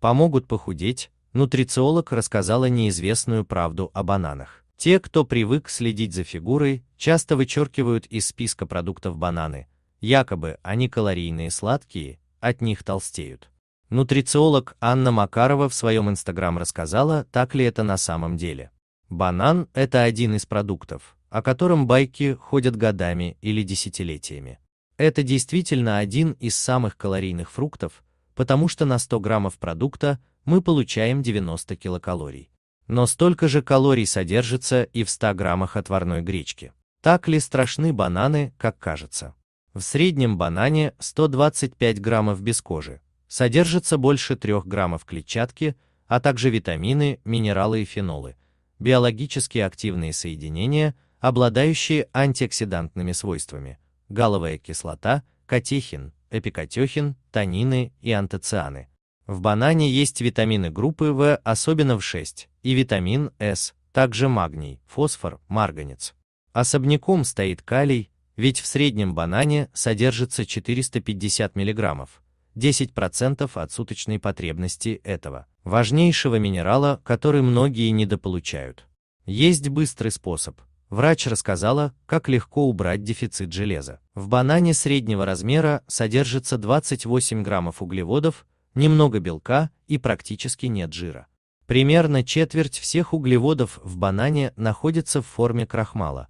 помогут похудеть, нутрициолог рассказала неизвестную правду о бананах. Те, кто привык следить за фигурой, часто вычеркивают из списка продуктов бананы, якобы они калорийные сладкие, от них толстеют. Нутрициолог Анна Макарова в своем инстаграм рассказала, так ли это на самом деле. Банан – это один из продуктов, о котором байки ходят годами или десятилетиями. Это действительно один из самых калорийных фруктов, потому что на 100 граммов продукта мы получаем 90 килокалорий. Но столько же калорий содержится и в 100 граммах отварной гречки. Так ли страшны бананы, как кажется? В среднем банане 125 граммов без кожи, содержится больше 3 граммов клетчатки, а также витамины, минералы и фенолы, биологически активные соединения, обладающие антиоксидантными свойствами, галловая кислота, катехин, эпикатехин, танины и антоцианы. В банане есть витамины группы В, особенно в 6, и витамин С, также магний, фосфор, марганец. Особняком стоит калий, ведь в среднем банане содержится 450 мг, 10% от суточной потребности этого, важнейшего минерала, который многие недополучают. Есть быстрый способ, Врач рассказала, как легко убрать дефицит железа. В банане среднего размера содержится 28 граммов углеводов, немного белка и практически нет жира. Примерно четверть всех углеводов в банане находится в форме крахмала.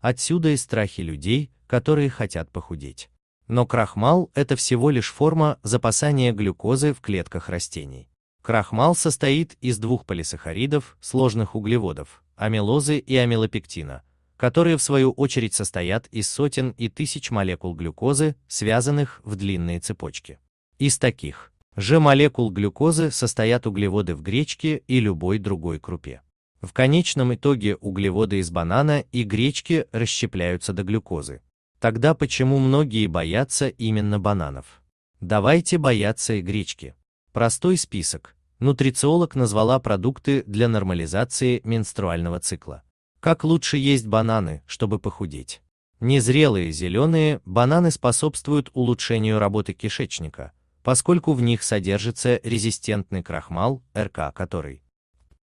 Отсюда и страхи людей, которые хотят похудеть. Но крахмал – это всего лишь форма запасания глюкозы в клетках растений. Крахмал состоит из двух полисахаридов, сложных углеводов, амилозы и амилопектина, которые в свою очередь состоят из сотен и тысяч молекул глюкозы, связанных в длинные цепочки. Из таких же молекул глюкозы состоят углеводы в гречке и любой другой крупе. В конечном итоге углеводы из банана и гречки расщепляются до глюкозы. Тогда почему многие боятся именно бананов? Давайте бояться и гречки. Простой список. Нутрициолог назвала продукты для нормализации менструального цикла. Как лучше есть бананы, чтобы похудеть? Незрелые зеленые бананы способствуют улучшению работы кишечника, поскольку в них содержится резистентный крахмал, РК который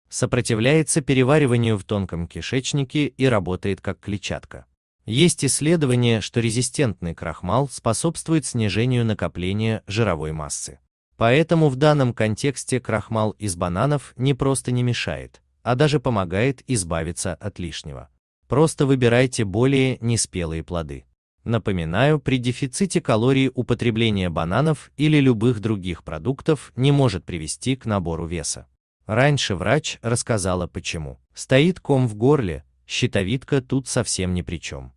сопротивляется перевариванию в тонком кишечнике и работает как клетчатка. Есть исследования, что резистентный крахмал способствует снижению накопления жировой массы. Поэтому в данном контексте крахмал из бананов не просто не мешает, а даже помогает избавиться от лишнего. Просто выбирайте более неспелые плоды. Напоминаю, при дефиците калорий употребление бананов или любых других продуктов не может привести к набору веса. Раньше врач рассказала почему. Стоит ком в горле, щитовидка тут совсем ни при чем.